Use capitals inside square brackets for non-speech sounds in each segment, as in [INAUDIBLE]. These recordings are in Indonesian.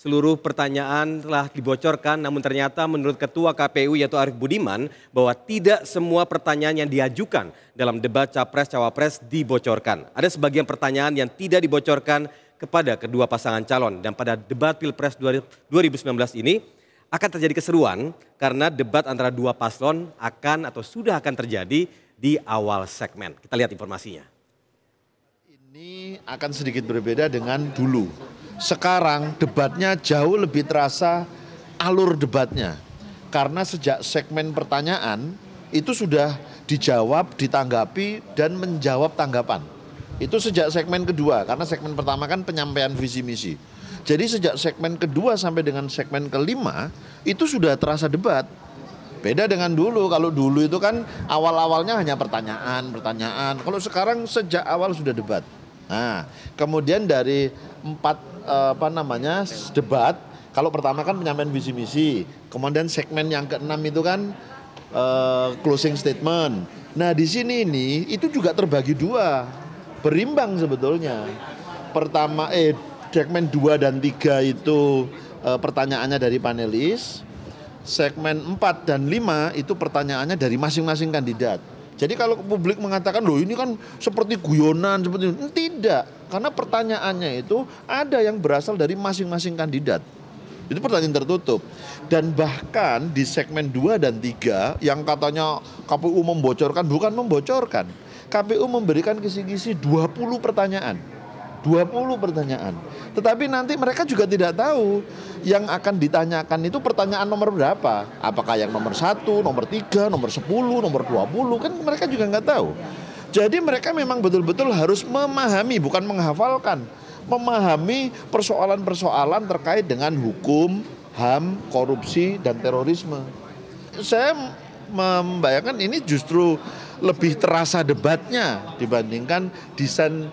seluruh pertanyaan telah dibocorkan namun ternyata menurut Ketua KPU yaitu Arief Budiman bahwa tidak semua pertanyaan yang diajukan dalam debat Capres-Cawapres dibocorkan. Ada sebagian pertanyaan yang tidak dibocorkan kepada kedua pasangan calon dan pada debat Pilpres 2019 ini akan terjadi keseruan karena debat antara dua paslon akan atau sudah akan terjadi di awal segmen. Kita lihat informasinya. Ini akan sedikit berbeda dengan dulu. Sekarang debatnya jauh lebih terasa alur debatnya. Karena sejak segmen pertanyaan itu sudah dijawab, ditanggapi dan menjawab tanggapan. Itu sejak segmen kedua karena segmen pertama kan penyampaian visi misi. Jadi sejak segmen kedua sampai dengan segmen kelima itu sudah terasa debat. Beda dengan dulu, kalau dulu itu kan awal-awalnya hanya pertanyaan, pertanyaan. Kalau sekarang sejak awal sudah debat. Nah, kemudian dari empat eh, apa namanya debat, kalau pertama kan penyampaian visi misi, kemudian segmen yang keenam itu kan uh, closing statement. Nah, di sini ini itu juga terbagi dua, berimbang sebetulnya. Pertama eh segmen dua dan tiga itu uh, pertanyaannya dari panelis, segmen empat dan lima itu pertanyaannya dari masing-masing kandidat. Jadi kalau publik mengatakan loh ini kan seperti guyonan seperti ini. tidak karena pertanyaannya itu ada yang berasal dari masing-masing kandidat. Itu pertanyaan tertutup. Dan bahkan di segmen 2 dan 3 yang katanya KPU membocorkan bukan membocorkan. KPU memberikan kisi-kisi 20 pertanyaan. 20 pertanyaan. Tetapi nanti mereka juga tidak tahu yang akan ditanyakan itu pertanyaan nomor berapa. Apakah yang nomor satu, nomor 3, nomor 10, nomor 20. Kan mereka juga nggak tahu. Jadi mereka memang betul-betul harus memahami bukan menghafalkan. Memahami persoalan-persoalan terkait dengan hukum, HAM, korupsi, dan terorisme. Saya membayangkan ini justru lebih terasa debatnya dibandingkan desain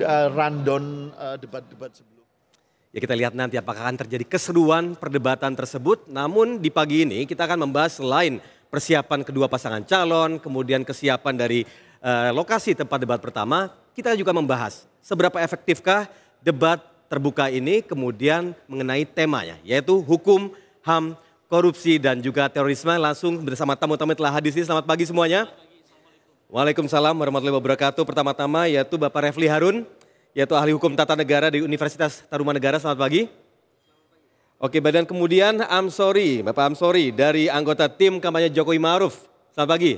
Randon eh, rundown eh, debat-debat sebelum. sebelumnya. Ya kita lihat nanti apakah akan terjadi keseruan perdebatan tersebut. Namun di pagi ini kita akan membahas selain persiapan kedua pasangan calon, kemudian kesiapan dari uh, lokasi tempat debat pertama, kita juga membahas seberapa efektifkah debat terbuka ini kemudian mengenai temanya yaitu hukum, HAM, korupsi dan juga terorisme langsung bersama tamu-tamu telah hadir sini. Selamat pagi semuanya. Waalaikumsalam warahmatullahi wabarakatuh. Pertama-tama yaitu Bapak Refli Harun, yaitu ahli hukum tata negara di Universitas Tarumanegara. Selamat pagi. Oke, badan kemudian I'm sorry, Bapak I'm sorry dari anggota tim kampanye Jokowi Maruf. Selamat pagi.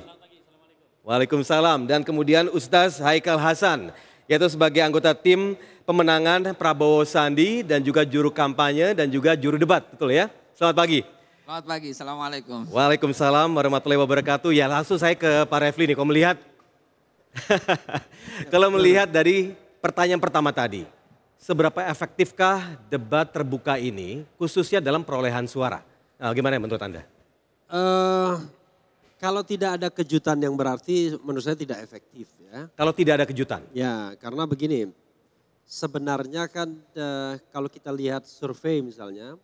Waalaikumsalam. Dan kemudian Ustaz Haikal Hasan, yaitu sebagai anggota tim pemenangan Prabowo Sandi dan juga juru kampanye dan juga juru debat, betul ya? Selamat pagi. Selamat pagi, Assalamualaikum. Waalaikumsalam warahmatullahi wabarakatuh. Ya langsung saya ke Pak Refli nih, kalau melihat, [LAUGHS] kalau melihat dari pertanyaan pertama tadi, seberapa efektifkah debat terbuka ini khususnya dalam perolehan suara? Nah, gimana menurut Anda? Uh, kalau tidak ada kejutan yang berarti menurut saya tidak efektif ya. Kalau tidak ada kejutan? Ya karena begini, sebenarnya kan uh, kalau kita lihat survei misalnya,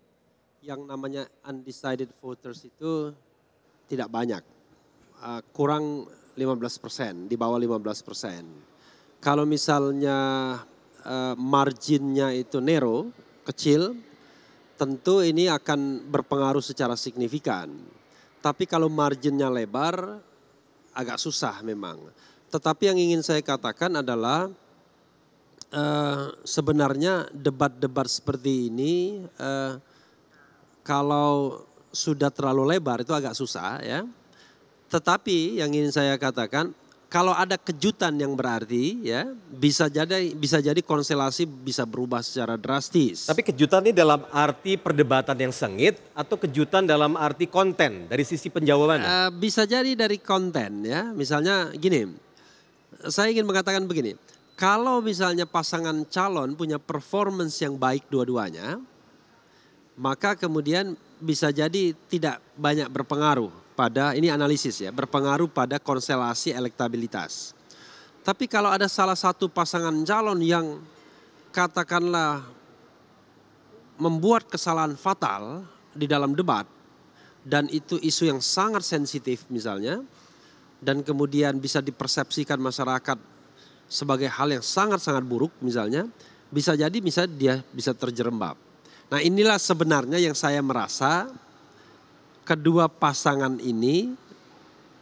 yang namanya undecided voters itu tidak banyak. Uh, kurang 15 persen, di bawah 15 persen. Kalau misalnya uh, marginnya itu narrow, kecil, tentu ini akan berpengaruh secara signifikan. Tapi kalau marginnya lebar, agak susah memang. Tetapi yang ingin saya katakan adalah uh, sebenarnya debat-debat seperti ini uh, kalau sudah terlalu lebar itu agak susah ya. Tetapi yang ingin saya katakan kalau ada kejutan yang berarti ya bisa jadi bisa jadi konstelasi bisa berubah secara drastis. Tapi kejutan ini dalam arti perdebatan yang sengit atau kejutan dalam arti konten dari sisi penjawaban? Uh, eh, bisa jadi dari konten ya. Misalnya gini, saya ingin mengatakan begini. Kalau misalnya pasangan calon punya performance yang baik dua-duanya, maka kemudian bisa jadi tidak banyak berpengaruh pada ini analisis ya, berpengaruh pada konstelasi elektabilitas. Tapi kalau ada salah satu pasangan calon yang katakanlah membuat kesalahan fatal di dalam debat dan itu isu yang sangat sensitif misalnya dan kemudian bisa dipersepsikan masyarakat sebagai hal yang sangat-sangat buruk misalnya bisa jadi bisa dia bisa terjerembab Nah inilah sebenarnya yang saya merasa kedua pasangan ini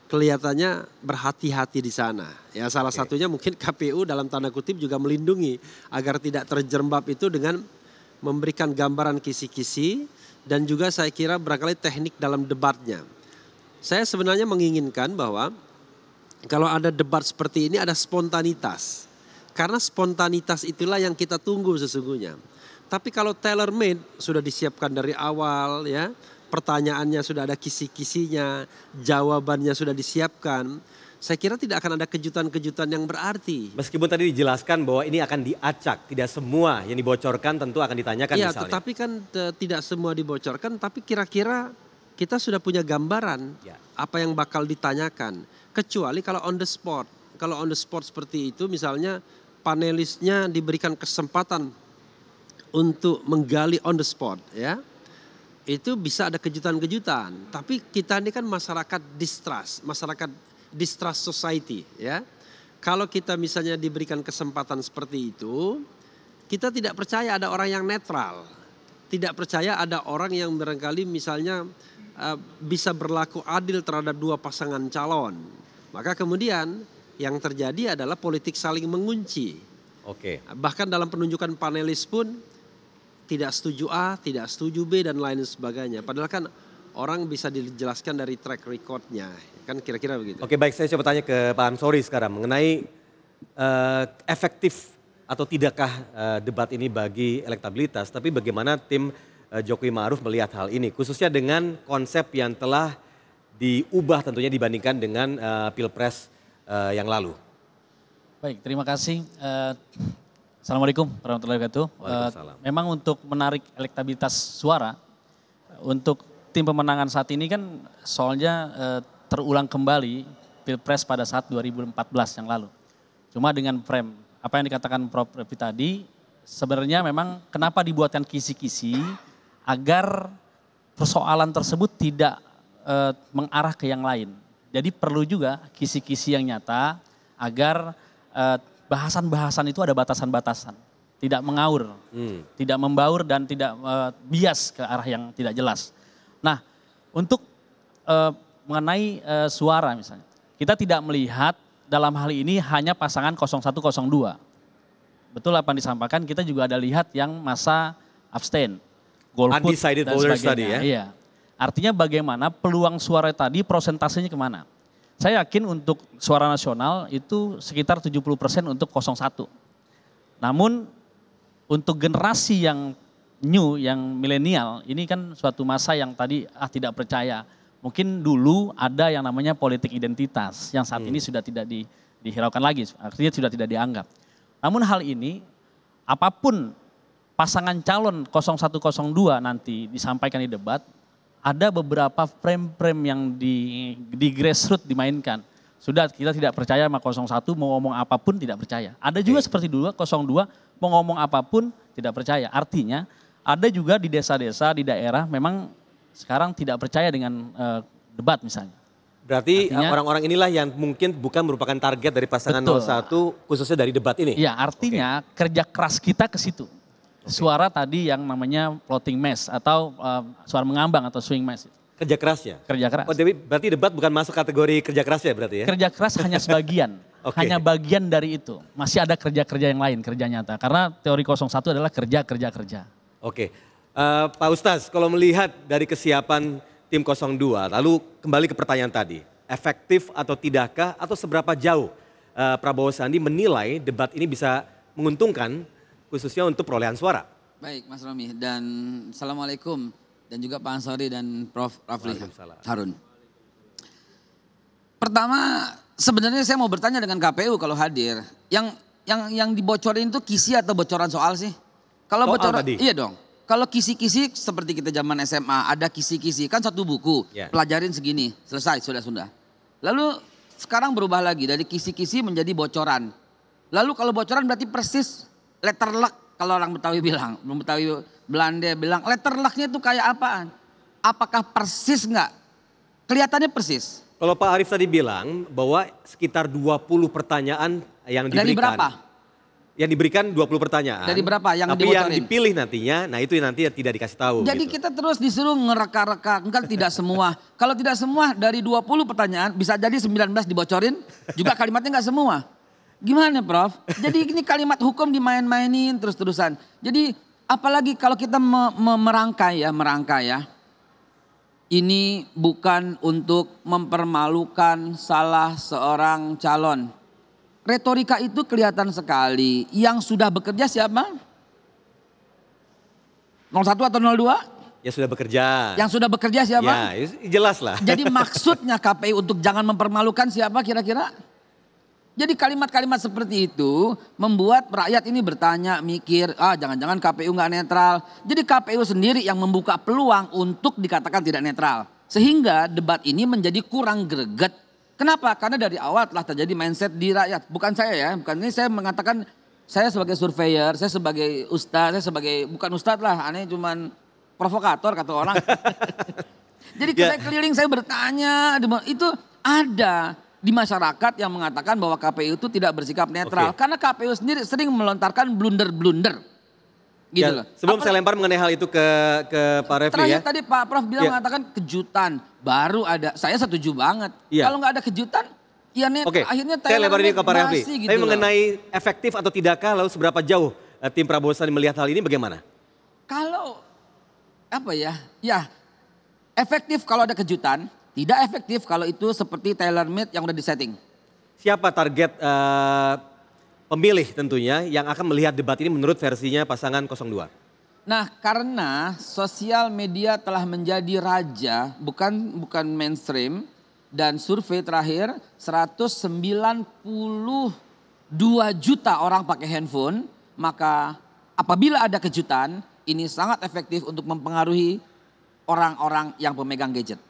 kelihatannya berhati-hati di sana. Ya salah okay. satunya mungkin [LAUGHS] KPU dalam tanda kutip juga melindungi agar tidak terjerembab itu dengan memberikan gambaran kisi-kisi dan juga saya kira berkali teknik dalam debatnya. Saya sebenarnya menginginkan bahwa kalau ada debat seperti ini ada spontanitas. Karena spontanitas itulah yang kita tunggu sesungguhnya. Tapi kalau tailor made sudah disiapkan dari awal ya, pertanyaannya sudah ada kisi-kisinya, jawabannya sudah disiapkan, saya kira tidak akan ada kejutan-kejutan yang berarti. Meskipun tadi dijelaskan bahwa ini akan diacak, tidak semua yang dibocorkan tentu akan ditanyakan ya, misalnya. tetapi kan e, tidak semua dibocorkan, tapi kira-kira kita sudah punya gambaran ya. apa yang bakal ditanyakan. Kecuali kalau on the spot, kalau on the spot seperti itu misalnya panelisnya diberikan kesempatan untuk menggali on the spot ya itu bisa ada kejutan-kejutan tapi kita ini kan masyarakat distrust masyarakat distrust society ya kalau kita misalnya diberikan kesempatan seperti itu kita tidak percaya ada orang yang netral tidak percaya ada orang yang barangkali misalnya uh, bisa berlaku adil terhadap dua pasangan calon maka kemudian yang terjadi adalah politik saling mengunci Oke. Okay. Bahkan dalam penunjukan panelis pun tidak setuju A, tidak setuju B dan lain sebagainya. Padahal kan orang bisa dijelaskan dari track recordnya, kan kira-kira begitu. Oke baik, saya coba tanya ke Pak Ansori sekarang mengenai uh, efektif atau tidakkah uh, debat ini bagi elektabilitas, tapi bagaimana tim uh, Jokowi Ma'ruf melihat hal ini, khususnya dengan konsep yang telah diubah tentunya dibandingkan dengan uh, pilpres uh, yang lalu. Baik, terima kasih. Uh, Assalamualaikum warahmatullahi wabarakatuh. Uh, memang untuk menarik elektabilitas suara untuk tim pemenangan saat ini kan soalnya eh, terulang kembali Pilpres pada saat 2014 yang lalu. Cuma dengan frame apa yang dikatakan Prof Revi tadi sebenarnya memang kenapa dibuatkan kisi-kisi agar persoalan tersebut tidak eh, mengarah ke yang lain. Jadi perlu juga kisi-kisi yang nyata agar bahasan-bahasan itu ada batasan-batasan. Tidak mengaur, hmm. tidak membaur dan tidak uh, bias ke arah yang tidak jelas. Nah, untuk uh, mengenai uh, suara misalnya, kita tidak melihat dalam hal ini hanya pasangan 0102. Betul apa yang disampaikan, kita juga ada lihat yang masa abstain. Golput Undecided voters tadi ya? Iya. Artinya bagaimana peluang suara tadi prosentasenya kemana? Saya yakin untuk suara nasional itu sekitar 70% untuk 01. Namun untuk generasi yang new, yang milenial, ini kan suatu masa yang tadi ah tidak percaya. Mungkin dulu ada yang namanya politik identitas yang saat hmm. ini sudah tidak di, dihiraukan lagi, artinya sudah tidak dianggap. Namun hal ini apapun pasangan calon 0102 nanti disampaikan di debat, ada beberapa frame-frame yang di, di grassroots dimainkan. Sudah kita tidak percaya sama 01 mau ngomong apapun tidak percaya. Ada juga okay. seperti dulu 02 mau ngomong apapun tidak percaya. Artinya ada juga di desa-desa di daerah memang sekarang tidak percaya dengan uh, debat misalnya. Berarti eh, orang-orang inilah yang mungkin bukan merupakan target dari pasangan betul. 01 khususnya dari debat ini. Iya, artinya okay. kerja keras kita ke situ. Suara tadi yang namanya floating mass atau uh, suara mengambang atau swing mass. Kerja keras ya? Kerja keras. Oh, berarti debat bukan masuk kategori kerja keras ya berarti ya? Kerja keras hanya sebagian. [LAUGHS] okay. Hanya bagian dari itu. Masih ada kerja-kerja yang lain, kerja nyata. Karena teori 01 adalah kerja-kerja-kerja. Oke. Okay. Uh, eh, Pak Ustaz, kalau melihat dari kesiapan tim 02, lalu kembali ke pertanyaan tadi. Efektif atau tidakkah atau seberapa jauh uh, Prabowo Sandi menilai debat ini bisa menguntungkan khususnya untuk perolehan suara. Baik Mas Romi dan Assalamualaikum dan juga Pak Ansori dan Prof. Rafli Harun. Pertama sebenarnya saya mau bertanya dengan KPU kalau hadir. Yang yang yang dibocorin itu kisi atau bocoran soal sih? Kalau soal bocoran tadi. iya dong. Kalau kisi-kisi seperti kita zaman SMA ada kisi-kisi kan satu buku yeah. pelajarin segini selesai sudah sudah. Lalu sekarang berubah lagi dari kisi-kisi menjadi bocoran. Lalu kalau bocoran berarti persis letter luck kalau orang Betawi bilang, orang Betawi Belanda bilang letter lucknya itu kayak apaan? Apakah persis nggak? Kelihatannya persis. Kalau Pak Arif tadi bilang bahwa sekitar 20 pertanyaan yang diberikan. Dari berapa? Yang diberikan 20 pertanyaan. Dari berapa yang Tapi dibocorin? yang dipilih nantinya, nah itu nanti ya tidak dikasih tahu. Jadi gitu. kita terus disuruh ngereka-reka, enggak tidak semua. [LAUGHS] Kalau tidak semua dari 20 pertanyaan bisa jadi 19 dibocorin, juga kalimatnya enggak semua. Gimana Prof? Jadi ini kalimat hukum dimain-mainin terus-terusan. Jadi apalagi kalau kita me me merangkai ya, merangkai ya. Ini bukan untuk mempermalukan salah seorang calon. Retorika itu kelihatan sekali. Yang sudah bekerja siapa? 01 atau 02? Yang sudah bekerja. Yang sudah bekerja siapa? Ya, jelas lah. Jadi [LAUGHS] maksudnya KPI untuk jangan mempermalukan siapa kira-kira? Jadi kalimat-kalimat seperti itu membuat rakyat ini bertanya, mikir, ah jangan-jangan KPU nggak netral. Jadi KPU sendiri yang membuka peluang untuk dikatakan tidak netral. Sehingga debat ini menjadi kurang greget. Kenapa? Karena dari awal telah terjadi mindset di rakyat. Bukan saya ya, bukan ini saya mengatakan saya sebagai surveyor, saya sebagai ustadz, saya sebagai bukan ustadz lah, aneh cuman provokator kata orang. [LAUGHS] Jadi yeah. saya keliling saya bertanya, itu ada di masyarakat yang mengatakan bahwa KPU itu tidak bersikap netral okay. karena KPU sendiri sering melontarkan blunder-blunder. Gitu ya, loh. Sebelum saya lempar mengenai hal itu ke ke Pak Refli terakhir ya. tadi Pak Prof bilang ya. mengatakan kejutan baru ada. Saya setuju banget. Ya. Kalau nggak ada kejutan Ya, net, okay. akhirnya saya lempar ini ke Pak Refli. Gitu mengenai loh. efektif atau tidakkah lalu seberapa jauh eh, tim Prabowo Sandi melihat hal ini bagaimana? Kalau apa ya? Ya, efektif kalau ada kejutan, tidak efektif kalau itu seperti tailor made yang udah disetting. Siapa target uh, pemilih tentunya yang akan melihat debat ini menurut versinya pasangan 02? Nah, karena sosial media telah menjadi raja, bukan bukan mainstream dan survei terakhir 192 juta orang pakai handphone, maka apabila ada kejutan, ini sangat efektif untuk mempengaruhi orang-orang yang pemegang gadget.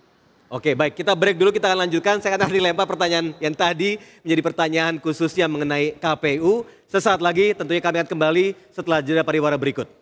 Oke baik kita break dulu kita akan lanjutkan. Saya akan dilempar pertanyaan yang tadi menjadi pertanyaan khususnya mengenai KPU. Sesaat lagi tentunya kami akan kembali setelah jeda pariwara berikut.